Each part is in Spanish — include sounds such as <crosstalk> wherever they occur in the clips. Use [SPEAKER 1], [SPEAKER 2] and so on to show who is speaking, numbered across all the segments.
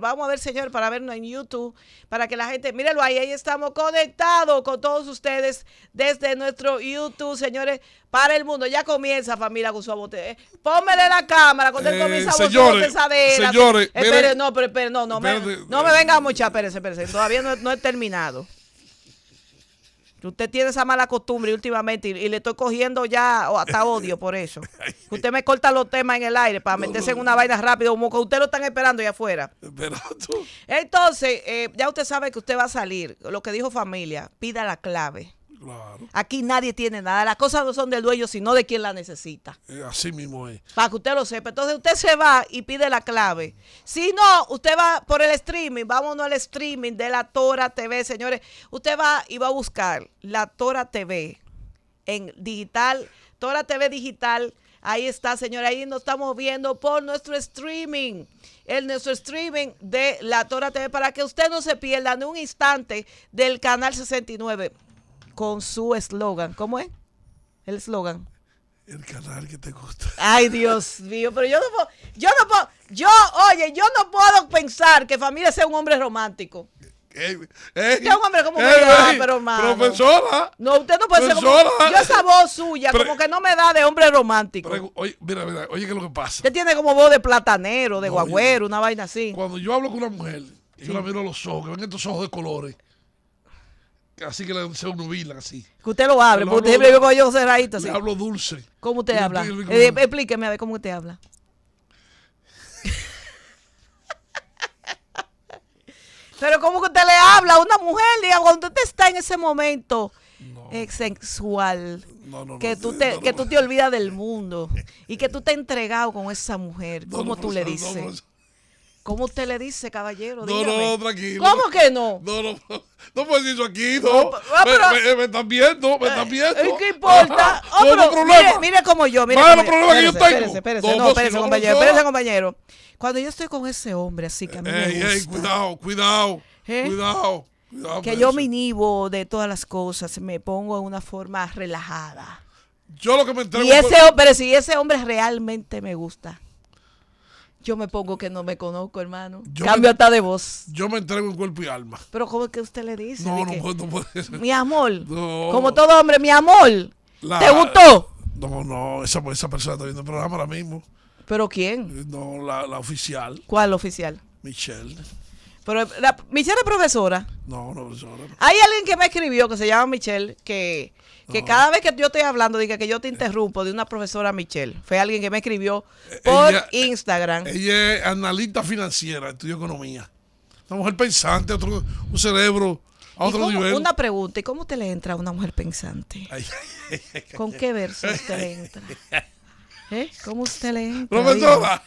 [SPEAKER 1] Vamos a ver, señor, para vernos en YouTube, para que la gente, mírenlo ahí, ahí estamos conectados con todos ustedes desde nuestro YouTube, señores, para el mundo. Ya comienza, familia su eh. Pónmele la cámara cuando él eh, comienza a Señores, señores, no, pero espere, no, no, me, no me venga eh. mucha, espérese, todavía no, no he terminado. Usted tiene esa mala costumbre últimamente y, le estoy cogiendo ya hasta odio por eso. <laughs> Usted me corta los temas en el aire para meterse en una vaina rápido. como que usted lo están esperando allá afuera. Entonces, eh, ya usted sabe que usted va a salir. Lo que dijo familia, pida la clave. Aquí nadie tiene nada. Las cosas no son del dueño, sino de quien la necesita.
[SPEAKER 2] Eh, así mismo es.
[SPEAKER 1] Para que usted lo sepa. Entonces usted se va y pide la clave. Si no, usted va por el streaming. Vámonos al streaming de la Tora TV, señores. Usted va y va a buscar la Tora TV en digital, Tora TV digital. Ahí está, señores Ahí nos estamos viendo por nuestro streaming. El nuestro streaming de la Tora TV para que usted no se pierda ni un instante del canal 69 con su eslogan. ¿Cómo es? El eslogan. El canal que te gusta. <laughs> Ay, Dios mío, pero yo no puedo, yo no puedo, yo, oye, yo no puedo pensar que familia sea un hombre romántico.
[SPEAKER 2] Ey, es un hombre, como pero Profesora.
[SPEAKER 1] No, usted no puede ser como. Yo esa voz suya, como que no me da de hombre romántico. oye,
[SPEAKER 2] mira, mira, oye, ¿qué es lo que pasa? Usted
[SPEAKER 1] tiene como voz de platanero, de guagüero, una vaina así. Cuando yo hablo
[SPEAKER 2] con una mujer, yo la miro a los ojos, que ven estos ojos de colores. Así que se nubila así.
[SPEAKER 1] Que usted lo abre, porque con yo así. hablo dulce. ¿Cómo usted habla? Eh, explíqueme a ver cómo usted habla. <laughs> Pero ¿cómo que usted le habla a una mujer? Diga, cuando usted está en ese momento no. que, tú te, que tú te olvidas del mundo y que tú te has entregado con esa mujer, ¿cómo tú le dices? ¿Cómo usted le dice, caballero? No, no, tranquilo. ¿Cómo que no?
[SPEAKER 2] No, no, no puedes decir eso aquí, no. Ah, me, me, están viendo, me están eh, viendo. ¿Qué importa? Oh, no, pero, problema. Mire, mire como yo, mire. Vale, los problemas que yo tengo. Espérese, espérese, no, espérese, compañero, espérese,
[SPEAKER 1] compañero. Cuando yo estoy con ese hombre así que a mí Ey, cuidado, ¿Eh? cuidado,
[SPEAKER 2] cuidado, Que yo me
[SPEAKER 1] inhibo de todas las cosas, me pongo en una forma relajada.
[SPEAKER 2] Yo lo que me entrego... Y ese,
[SPEAKER 1] pero si ese hombre realmente me gusta yo me pongo que no me conozco, hermano. Cambio
[SPEAKER 2] hasta de voz. Yo me entrego en cuerpo y alma. Pero ¿cómo es que usted le dice? No, no, no puede ser. Mi amor. Como
[SPEAKER 1] todo hombre, mi amor.
[SPEAKER 2] ¿Te gustó? No, no, esa, persona está viendo el programa ahora mismo.
[SPEAKER 1] ¿Pero quién? No,
[SPEAKER 2] la, la oficial.
[SPEAKER 1] ¿Cuál oficial? Michelle. Pero Michelle es profesora.
[SPEAKER 2] No, no, profesora.
[SPEAKER 1] Hay alguien que me escribió que se llama Michelle, que, que cada vez que yo estoy hablando, diga que yo te interrumpo de una profesora Michelle. Fue alguien que me escribió eh, por eh, Instagram.
[SPEAKER 2] Ella es analista financiera, estudió economía. Una mujer pensante, otro, un cerebro. A otro nivel. Una
[SPEAKER 1] pregunta, ¿y cómo te le entra a una mujer pensante?
[SPEAKER 2] ¿Con qué verso te entra?
[SPEAKER 1] ¿Eh? ¿Cómo usted le Profesora.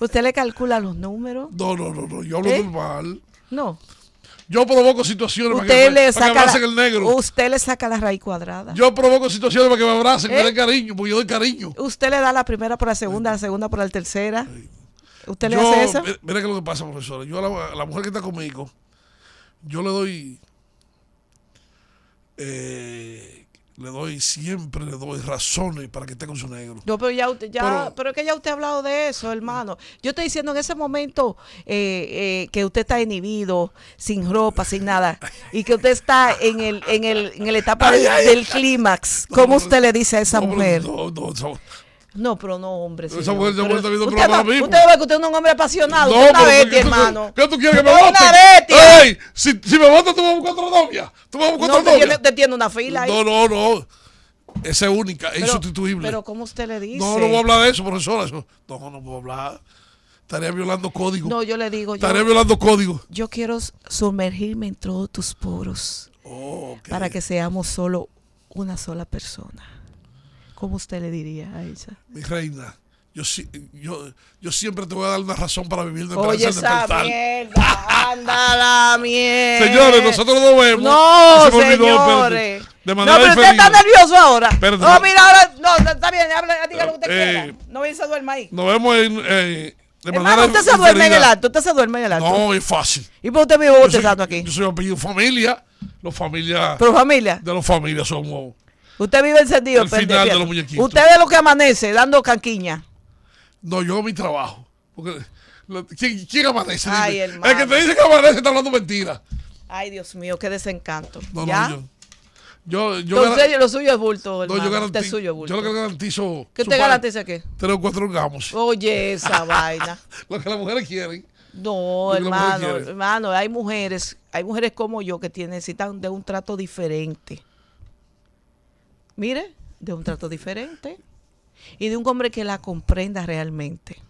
[SPEAKER 1] ¿Usted le calcula los números? No, no, no, Yo hablo ¿Eh? normal. No. Yo provoco situaciones para que, le me abracen el negro. Usted le saca la raíz cuadrada. Yo provoco situaciones para que me abracen, me ¿Eh? den cariño, porque yo doy cariño. Usted le da la primera por la segunda, la segunda por la tercera. ¿Usted le hace eso?
[SPEAKER 2] Mira que lo que pasa, profesora. Yo a la, a la mujer que está conmigo, yo le doy eh, le doy, siempre le doy razones para que esté con su negro.
[SPEAKER 1] No, pero ya usted, ya, pero, es que ya usted ha hablado de eso, hermano. Yo estoy diciendo en ese momento eh, eh, que usted está inhibido, sin ropa, sin nada, y que usted está en el, en el, en el etapa del, clímax. ¿Cómo usted le dice a esa mujer? No, no, no. No, pero no, hombre. Esa mujer se usted, Usted ve que usted es un hombre apasionado. No, una no. Este, hermano. ¿Qué tú quieres que me vote? Una este. Si, me votas, tú vas a buscar otra novia. Tú vas a buscar no, otra tiene una fila ahí. No, no,
[SPEAKER 2] no. Esa es única, es insustituible.
[SPEAKER 1] Pero, ¿cómo usted le dice? No, no voy a hablar de
[SPEAKER 2] eso, profesora. Eso, no, no puedo hablar. Estaría violando código. No, yo le digo. Estaría violando código.
[SPEAKER 1] Yo quiero sumergirme en todos tus poros. Oh, Para que seamos solo una sola persona. ¿Cómo usted le diría a ella?
[SPEAKER 2] Mi reina, yo, siempre te voy a dar una razón para vivir de Oye, esa
[SPEAKER 1] mierda, anda <laughs> la mierda. Señores, nosotros nos vemos. No, se señores. Olvidó, no, pero usted está nervioso ahora. No, mira, ahora, no, está bien, habla, diga lo que usted eh, quiera. No bien a duerma ahí. Nos vemos en... Eh, de Hermano, usted se duerme en el acto, usted se duerme en el acto. No, es fácil. ¿Y por qué usted me botezando aquí? Yo soy apellido familia,
[SPEAKER 2] los familia. Pero
[SPEAKER 1] familia. De los familias somos Usted vive encendido, el de Usted es lo que amanece dando canquiña. No, yo mi trabajo.
[SPEAKER 2] Porque, ¿quién, amanece? el que te dice que amanece está hablando mentira.
[SPEAKER 1] Ay, Dios mío, qué desencanto. No, ¿Ya? no,
[SPEAKER 2] yo. Yo, yo lo suyo es bulto, No, yo, yo lo que garantizo. ¿Qué te garantiza qué? Tres o cuatro gamos
[SPEAKER 1] Oye, esa <laughs> vaina.
[SPEAKER 2] Lo que las mujeres quieren.
[SPEAKER 1] No, hermano, hermano, hay mujeres, hay mujeres como yo que tienen, necesitan de un trato diferente mire, de un trato diferente y de un hombre que la comprenda realmente.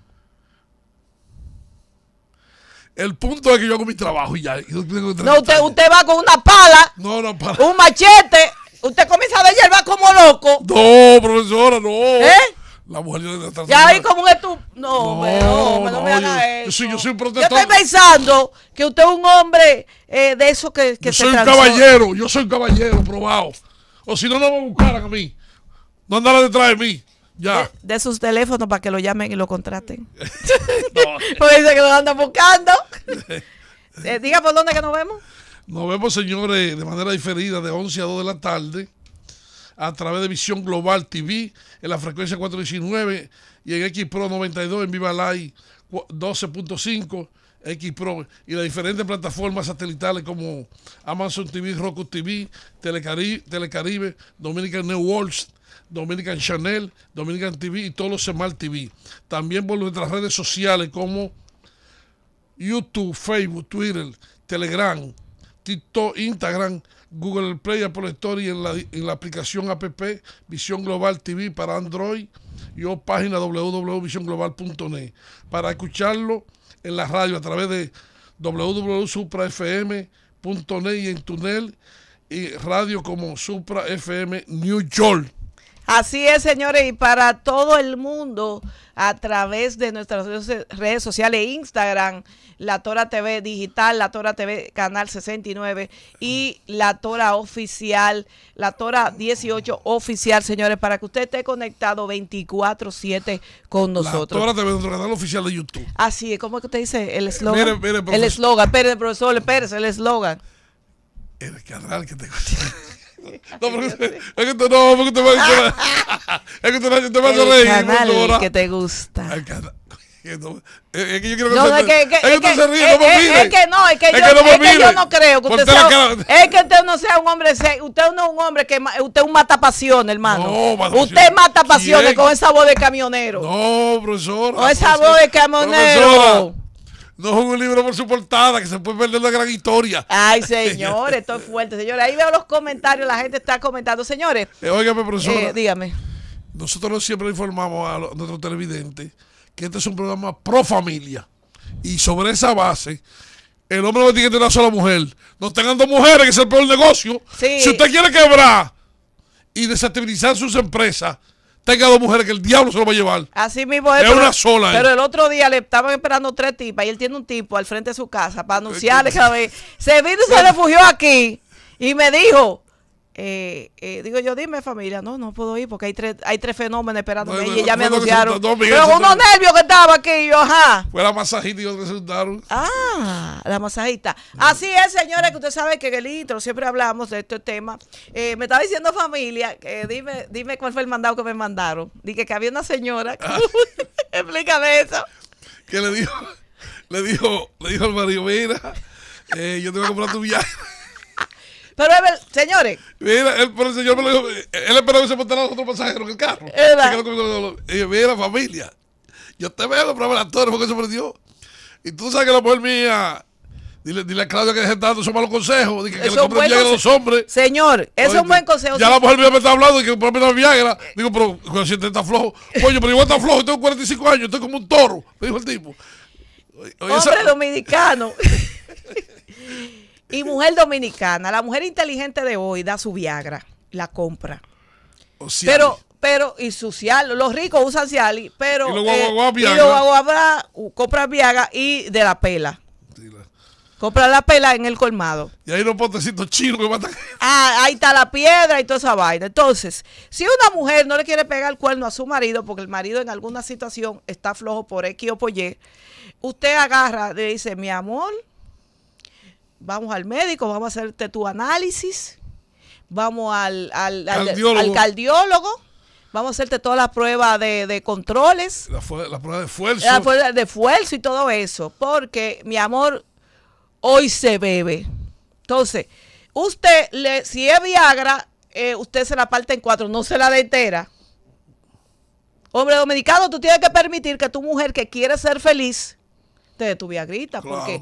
[SPEAKER 1] El punto es que yo hago mi trabajo y ya. tengo no, usted, usted, va con una pala, no, un machete, usted comienza a ver hierba como loco. No, profesora, no. ¿Eh? La mujer Ya hay como un estúpido. No, no, pero, no, no, me haga yo, eso. Yo, soy un protestante. Yo estoy pensando que usted es un hombre eh, de eso que, yo se soy un caballero,
[SPEAKER 2] yo soy un caballero probado.
[SPEAKER 1] O si no, no me buscaran a mí. No andaran detrás de mí. Ya. De, sus teléfonos para que lo llamen y lo contraten. <laughs> <laughs> Porque dice que lo andan buscando. <laughs> Eh, diga por dónde que nos vemos.
[SPEAKER 2] Nos vemos, señores, de manera diferida de 11 a 2 de la tarde a través de Visión Global TV en la frecuencia 419 y en X Pro 92 en Viva Live 12.5 Pro y las diferentes plataformas satelitales como Amazon TV, Roku TV, Telecaribe, Telecaribe Dominican New World, Dominican Channel, Dominican TV y todos los Smart TV. También por nuestras redes sociales como YouTube, Facebook, Twitter, Telegram, TikTok, Instagram, Google Play, Apple Store y en la, en la aplicación app Visión Global TV para Android y o página www.visionglobal.net para escucharlo en la radio a través de www.suprafm.net y en Tunel y radio como Supra FM New York.
[SPEAKER 1] Así es, señores, y para todo el mundo a través de nuestras redes sociales, Instagram, La Tora TV Digital, La Tora TV Canal 69 y La Tora Oficial, La Tora 18 Oficial, señores, para que usted esté conectado 24/7 con nosotros. La Tora TV,
[SPEAKER 2] nuestro canal oficial de YouTube.
[SPEAKER 1] Así es, ¿cómo es que usted dice el eslogan? El eslogan, el profesor, espérese, el eslogan.
[SPEAKER 2] El canal que tengo <laughs> No, porque, <laughs> es que no, te Es que que yo no, es no Es que no creo que usted sea,
[SPEAKER 1] es que usted no sea un hombre, usted no es un hombre que usted es un mata pasiones hermano. Usted mata pasiones con esa voz de camionero. No, profesor Con esa voz de camionero. No es un libro por su portada,
[SPEAKER 2] que se puede perder una gran historia. Ay, <laughs> señores,
[SPEAKER 1] estoy fuerte, señores. Ahí veo los comentarios, la gente está comentando. Señores.
[SPEAKER 2] Eh, óigame, eh, dígame. Nosotros siempre informamos a, nuestros televidentes que este es un programa pro familia. Y sobre esa base, el hombre no tiene que tener una sola mujer. No tengan dos mujeres, que es el peor negocio. Si usted quiere quebrar y desestabilizar sus empresas, tenga dos mujeres que el diablo se lo va a llevar.
[SPEAKER 1] Así mismo es. una sola. Eh. Pero el otro día le estaban esperando tres tipas y él tiene un tipo al frente de su casa para eh, anunciarle eh, Se vino y se refugió aquí y me dijo, eh, eh, digo yo, dime familia, no, no puedo ir porque hay tres, hay tres fenómenos esperando y ya me anunciaron. pero unos nervios que estaba aquí, ajá. Fue la masajita y que Ah, la masajita. Así es, señores, que usted sabe que en el intro siempre hablamos de este tema. Eh, me estaba diciendo familia, que dime, dime cuál fue el mandado que me mandaron. Dije que había una señora. Ah. <laughs>
[SPEAKER 2] Explícame eso. Que le dijo, le dijo, le dijo al marido, mira, eh, yo te voy a comprar tu viaje señores. Mira, el, el señor me dijo, él esperaba que se montara los otros pasajeros en el carro. Y yo, la familia, yo te veo pero ver a todos porque se perdió. Y tú sabes que la mujer mía, dile, dile a Claudia que está dando esos malos consejos, Dice que, le compren a los
[SPEAKER 1] hombres. Señor, eso es un buen consejo. Ya la mujer mía me está hablando y
[SPEAKER 2] que por una Viagra. Digo, pero cuando te este está flojo. Coño, pero igual está flojo,
[SPEAKER 1] tengo 45 años, estoy como un toro, me dijo el tipo. Hombre dominicano. <laughs> Y mujer dominicana, la mujer inteligente de hoy da su Viagra, la compra. pero, pero, y su los ricos usan Ciali, pero. Y lo eh, Viagra. Viagra y de la pela. Compra la pela en el colmado. Y ahí los potecitos chinos que matan. Ah, ahí está la piedra y toda esa vaina. Entonces, si una mujer no le quiere pegar el cuerno a su marido, porque el marido en alguna situación está flojo por X o por Y, usted agarra y le dice, mi amor, vamos al médico, vamos a hacerte tu análisis, vamos al, al, cardiólogo. vamos a hacerte todas las pruebas de, controles. La, prueba de esfuerzo. La prueba de esfuerzo y todo eso, porque mi amor, hoy se bebe. Entonces, usted, le, si es Viagra, eh, usted se la parte en cuatro, no se la de entera. Hombre dominicano, tú tienes que permitir que tu mujer que quiere ser feliz, de tu viagrita, claro, porque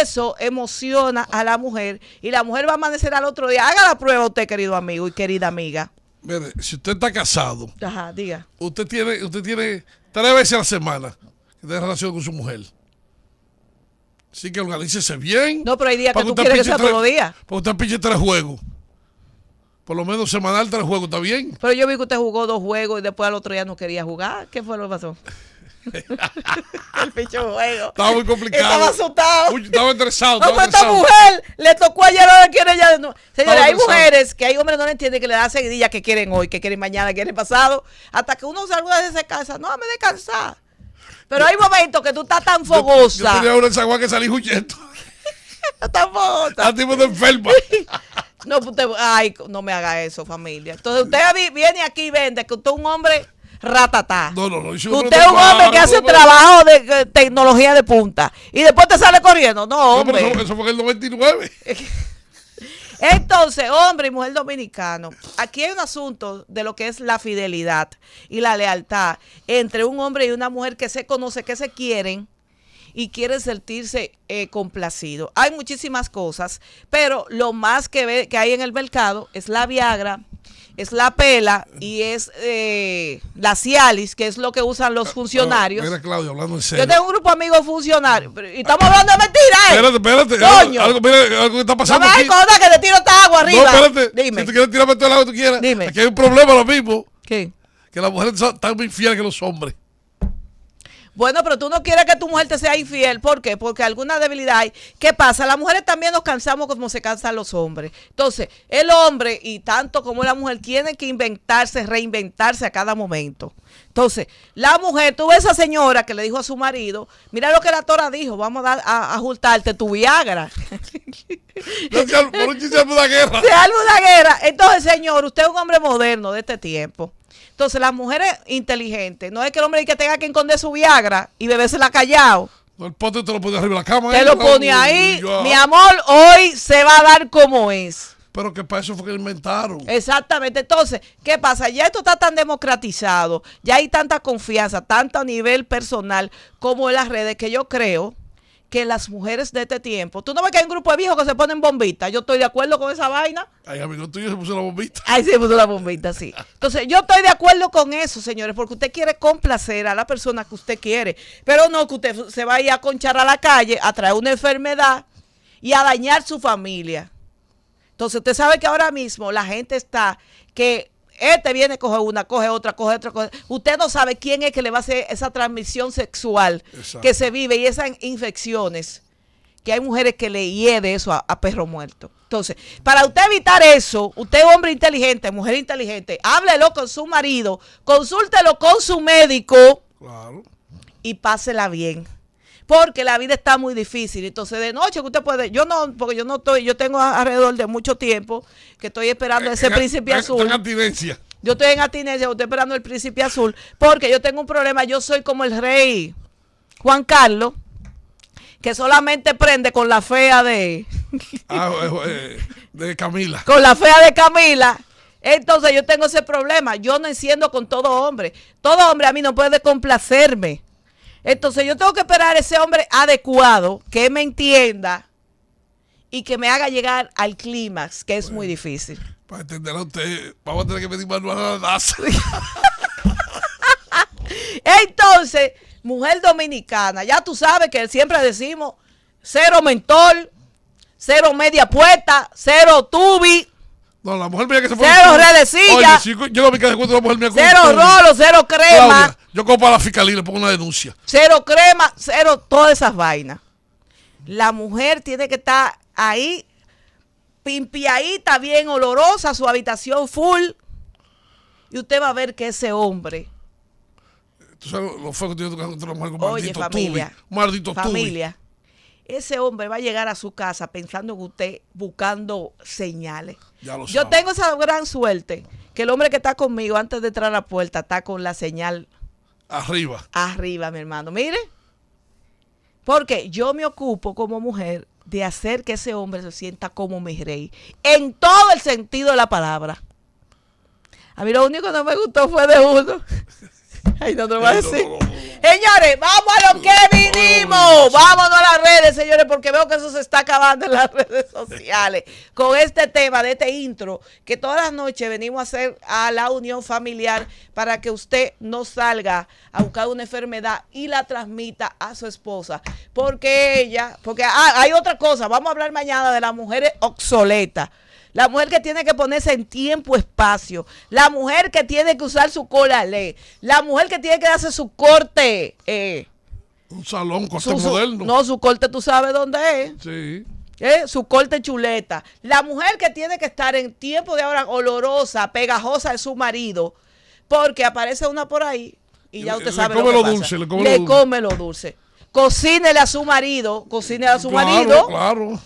[SPEAKER 1] eso emociona a la mujer y la mujer va a amanecer al otro día. Haga la prueba usted, querido amigo y querida amiga.
[SPEAKER 2] Mire, si usted está casado, usted tiene, usted tiene tres veces a la semana de relación con su mujer. Así que organícese bien.
[SPEAKER 1] No, pero hay días que tú quieres que sea todos los días.
[SPEAKER 2] Porque usted pinche tres juegos. Por lo menos semanal tres juegos, ¿está
[SPEAKER 1] bien? Pero yo vi que usted jugó dos juegos y después al otro día no quería jugar. ¿Qué fue lo que pasó? <laughs> el pinche juego.
[SPEAKER 2] Estaba muy complicado. Estaba asustado. estaba estresado. No, pues, esta mujer
[SPEAKER 1] le tocó ayer ahora quiere ella. No. Señores, hay mujeres que hay hombres no le entienden que le dan seguidillas que quieren hoy, que quieren mañana, que quieren pasado. Hasta que uno salga de esa casa. No, me descansar. Pero hay momentos que tú estás tan fogosa. Yo, tenía una en que salí huyendo. <laughs> fogosa. Estás tipo de enferma. <laughs> no, usted, pues, ay, no me haga eso, familia. Entonces usted viene aquí y vende que usted es un hombre ratatá. No, Usted es un hombre que hace trabajo de, tecnología de punta y después te sale corriendo. No, hombre. eso, fue en el 99. <laughs> Entonces, hombre y mujer dominicano, aquí hay un asunto de lo que es la fidelidad y la lealtad entre un hombre y una mujer que se conoce, que se quieren y quieren sentirse eh, complacido. Hay muchísimas cosas, pero lo más que, ve, que hay en el mercado es la Viagra, es la pela y es eh, la cialis, que es lo que usan los ah, funcionarios. mira, Claudio, hablando en serio. Yo tengo un grupo de amigos funcionarios, Y estamos hablando de mentiras. ¿eh? Espérate,
[SPEAKER 2] espérate. Coño. Algo, mira, está pasando. No me cosas que
[SPEAKER 1] te tiro esta agua arriba. No,
[SPEAKER 2] espérate. Dime. Si tú quieres tirarme todo el agua que tú quieras. Dime. Aquí hay un problema lo mismo. ¿Qué? Que las mujeres están tan bien fieles que los hombres.
[SPEAKER 1] Bueno, pero tú no quieres que tu mujer te sea infiel. ¿Por qué? Porque alguna debilidad hay. ¿Qué pasa? Las mujeres también nos cansamos como se cansan los hombres. Entonces, el hombre y tanto como la mujer tienen que inventarse, reinventarse a cada momento. Entonces, la mujer, tú ves esa señora que le dijo a su marido, mira lo que la tora dijo, vamos a, dar, juntarte tu Viagra. guerra. Entonces, señor, usted es un hombre moderno de este tiempo. Entonces, las mujeres inteligentes, no es que el hombre que tenga que esconder su Viagra y la callado. El pote te lo pone arriba la cama. Te eh, lo pone ahí. Mi amor, hoy se va a dar como es. Pero que para eso fue que inventaron. Exactamente. Entonces, ¿qué pasa? Ya esto está tan democratizado, ya hay tanta confianza, tanto a nivel personal como en las redes, que yo creo que las mujeres de este tiempo. Tú no ves que hay un grupo de viejos que se ponen bombitas. Yo estoy de acuerdo con esa vaina. Ay, amigo tuyo se puso la bombita. Ay, se puso la bombita, sí. Entonces, yo estoy de acuerdo con eso, señores, porque usted quiere complacer a la persona que usted quiere. Pero no que usted se vaya a conchar a la calle, a traer una enfermedad y a dañar su familia. Entonces, usted sabe que ahora mismo la gente está que este viene, coge una, coge otra, coge otra, Usted no sabe quién es que le va a hacer esa transmisión sexual que se vive y esas infecciones. Que hay mujeres que le hiede eso a, perro muerto. Entonces, para usted evitar eso, usted hombre inteligente, mujer inteligente, háblelo con su marido, consúltelo con su médico y pásela bien porque la vida está muy difícil. Entonces, de noche usted puede, yo no, porque yo no estoy, yo tengo alrededor de mucho tiempo que estoy esperando eh, ese principio príncipe azul. Yo estoy en abstinencia, estoy esperando el príncipe azul, porque yo tengo un problema, yo soy como el rey Juan Carlos, que solamente prende con la fea de,
[SPEAKER 2] ah, eh, eh, de Camila. Con la
[SPEAKER 1] fea de Camila. Entonces yo tengo ese problema, yo no enciendo con todo hombre. Todo hombre a mí no puede complacerme. Entonces yo tengo que esperar a ese hombre adecuado que me entienda y que me haga llegar al clímax, que es muy difícil. Para
[SPEAKER 2] entender a usted, vamos a tener que pedir manual a la NASA. <laughs>
[SPEAKER 1] Entonces, mujer dominicana, ya tú sabes que siempre decimos cero mentor, cero media puerta, cero tubi, no, la mujer mía que se fue. Cero redecilla. Oye, si
[SPEAKER 2] yo, yo, lo vi que se encuentra la mujer mía con Cero rolo, cero crema. yo como para la fiscalía
[SPEAKER 1] le pongo una denuncia. Cero crema, cero todas esas vainas. La mujer tiene que estar ahí, pimpiadita, bien olorosa, su habitación full. Y usted va a ver que ese hombre. Tú sabes
[SPEAKER 2] lo fue que tiene que encontrar la mujer con Oye, maldito familia. Tubi, maldito familia
[SPEAKER 1] ese hombre va a llegar a su casa pensando que usted buscando señales. Yo tengo esa gran suerte que el hombre que está conmigo antes de entrar a la puerta está con la señal arriba. Arriba, mi hermano. Mire. Porque yo me ocupo como mujer de hacer que ese hombre se sienta como mi rey. En todo el sentido de la palabra. A mí lo único que no me gustó fue de uno Señores, vamos a lo que vinimos. Vámonos a las redes, señores, porque veo que eso se está acabando en las <laughs> redes sociales. Con este tema de este intro, que todas las noches venimos a hacer a la unión familiar para que usted no salga a buscar una enfermedad y la transmita a su esposa. Porque ella, porque ah, hay otra cosa, vamos a hablar mañana de las mujeres obsoletas la mujer que tiene que ponerse en tiempo, espacio, la mujer que tiene que usar su cola le la mujer que tiene que darse su corte. Eh, un salón, corte moderno. No, su corte tú sabes dónde es. Sí. Eh, su corte chuleta. La mujer que tiene que estar en tiempo de ahora olorosa, pegajosa de su marido, porque aparece una por ahí y ya usted sabe le come lo, dulce, pasa. Le come, lo, come dulce. lo dulce. Cocínele a su marido, cocínele a su marido. Claro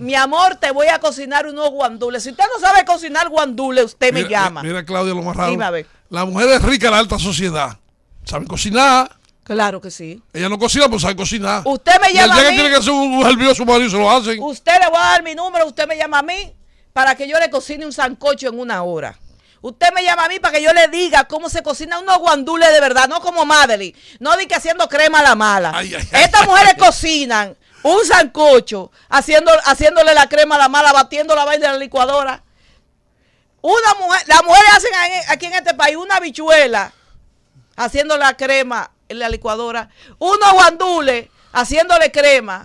[SPEAKER 1] mi amor, te voy a cocinar unos guandules. Si usted no sabe cocinar guandules, usted me llama.
[SPEAKER 2] Mira, Claudia, lo La mujer es rica en la alta sociedad. Saben cocinar.
[SPEAKER 1] Claro que sí.
[SPEAKER 2] Ella no cocina, pero sabe cocinar. Usted me llama. a que tiene que un hervido a su marido, se
[SPEAKER 1] lo hacen. Usted le va a dar mi número, usted me llama a mí para que yo le cocine un sancocho en una hora. Usted me llama a mí para que yo le diga cómo se cocina unos guandules de verdad, no como Madeleine. No di que haciendo crema a la mala. Estas mujeres cocinan un sancocho, haciendo, haciéndole la crema a la mala, batiendo la vaina de la licuadora. Una mujer, las mujeres hacen aquí en este país una bichuela, haciendo la crema en la licuadora, uno guandule haciéndole crema.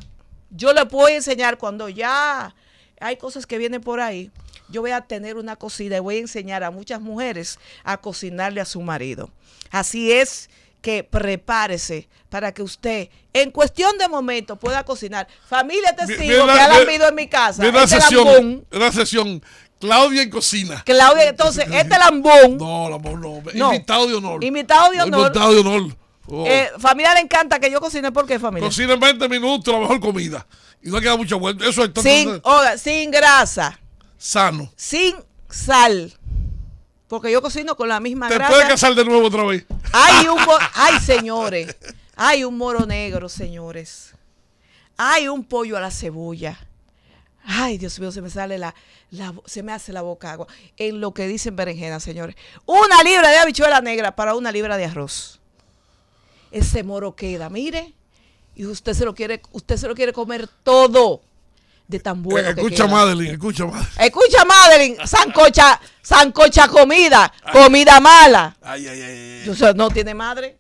[SPEAKER 1] Yo le puedo enseñar cuando ya hay cosas que vienen por ahí. Yo voy a tener una cocina y voy a enseñar a muchas mujeres a cocinarle a su marido. Así es que prepárese para que usted en cuestión de momento pueda cocinar. Familia testigo que ha lambido en mi casa. es la este sesión,
[SPEAKER 2] una sesión. Claudia en cocina.
[SPEAKER 1] Claudia, entonces, este lambón. No, lambón no. no. Invitado de honor. Invitado de honor. Invitado de honor. Oh. Eh, familia le encanta que yo cocine. porque qué, familia? Cocine en 20 minutos la mejor comida. Y no queda
[SPEAKER 2] mucho vuelta. Eso es sin,
[SPEAKER 1] sin grasa. Sano. Sin sal. Porque yo cocino con la misma Te Te casar
[SPEAKER 2] de nuevo otra vez.
[SPEAKER 1] Hay <laughs> ay, señores. Hay un moro negro, señores. Hay un pollo a la cebolla. Ay, Dios mío, se me sale la, se me hace la boca agua. En lo que dicen berenjenas, señores. Una libra de habichuela negra para una libra de arroz. Ese moro queda, mire. Y usted se lo quiere, usted se lo quiere comer todo de tan bueno. Eh, escucha, Madeline, escucha, Madeline. Escucha, Madeline. Sancocha, sancocha comida, comida mala. Ay, ay, ay. ay. O sea, no tiene madre.